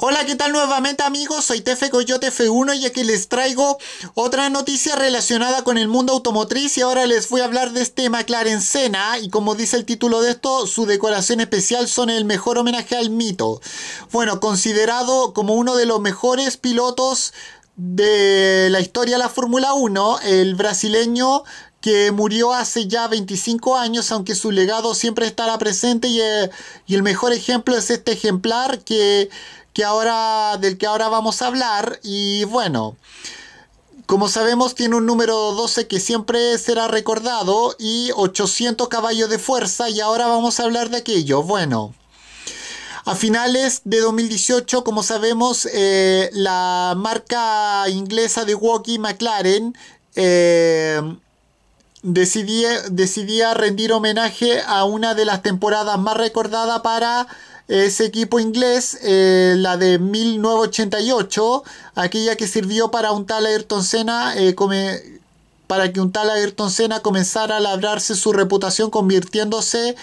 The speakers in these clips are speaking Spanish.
Hola, ¿qué tal nuevamente amigos? Soy Tefe Coyote F1 y aquí les traigo otra noticia relacionada con el mundo automotriz y ahora les voy a hablar de este McLaren Senna y como dice el título de esto, su decoración especial son el mejor homenaje al mito. Bueno, considerado como uno de los mejores pilotos de la historia de la Fórmula 1, el brasileño que murió hace ya 25 años, aunque su legado siempre estará presente y, eh, y, el mejor ejemplo es este ejemplar que del que ahora vamos a hablar. Y bueno, como sabemos tiene un número 12 que siempre será recordado y 800 caballos de fuerza y ahora vamos a hablar de aquello. Bueno. A finales de 2018, como sabemos, eh, la marca inglesa de Walkie McLaren eh, decidía rendir homenaje a una de las temporadas más recordadas para ese equipo inglés, eh, la de 1988, aquella que sirvió para un tal Ayrton eh, para que un tal Ayrton Senna comenzara a labrarse su reputación convirtiéndose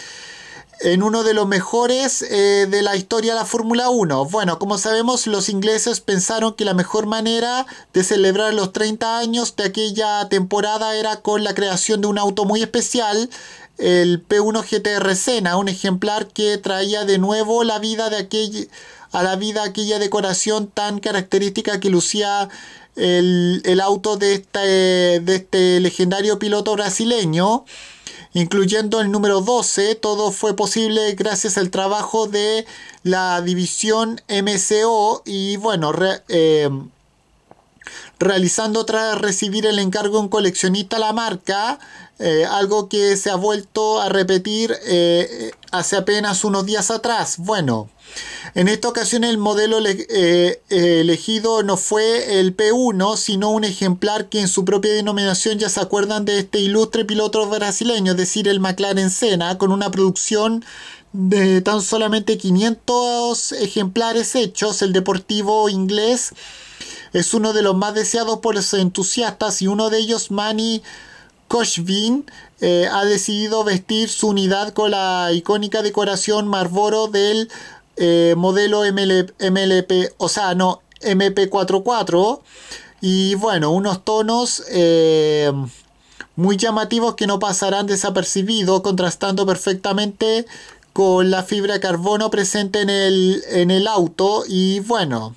en uno de los mejores eh, de la historia de la Fórmula 1. Bueno, como sabemos, los ingleses pensaron que la mejor manera de celebrar los 30 años de aquella temporada era con la creación de un auto muy especial, el P1 GTR Sena, un ejemplar que traía de nuevo la vida de aquella, a la vida aquella decoración tan característica que lucía el, auto de este, de este legendario piloto brasileño incluyendo el número 12. Todo fue posible gracias al trabajo de la división MCO y bueno, eh, realizando tras recibir el encargo un coleccionista la marca, eh, algo que se ha vuelto a repetir eh, hace apenas unos días atrás. Bueno, en esta ocasión el modelo eh, elegido no fue el P1, sino un ejemplar que en su propia denominación ya se acuerdan de este ilustre piloto brasileño, es decir, el McLaren Senna, con una producción de tan solamente 500 ejemplares hechos, el deportivo inglés es uno de los más deseados por los entusiastas y uno de ellos, Manny Koshvin, eh, ha decidido vestir su unidad con la icónica decoración Marlboro del eh, modelo MLP, o sea, no, MP44. Y bueno, unos tonos eh, muy llamativos que no pasarán desapercibidos, contrastando perfectamente con la fibra de carbono presente en el, en el auto. Y bueno,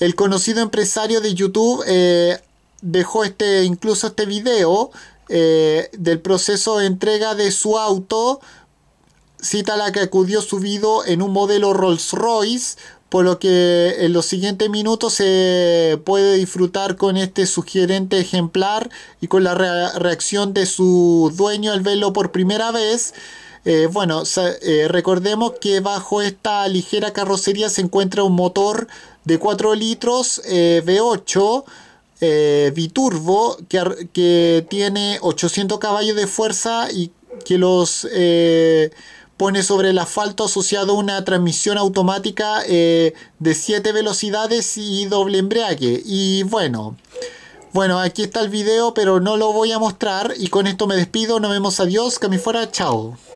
el conocido empresario de YouTube eh, dejó este, incluso este video eh, del proceso de entrega de su auto, cita la que acudió subido en un modelo Rolls Royce, por lo que en los siguientes minutos se puede disfrutar con este sugerente ejemplar y con la reacción de su dueño al verlo por primera vez. Eh, bueno, eh, recordemos que bajo esta ligera carrocería se encuentra un motor de 4 litros eh, V8 biturbo que, que, tiene 800 caballos de fuerza y que los pone sobre el asfalto asociado a una transmisión automática de 7 velocidades y doble embrague. Y bueno. Bueno, aquí está el video, pero no lo voy a mostrar. Y con esto me despido. Nos vemos. Adiós. Que me fuera. Chao.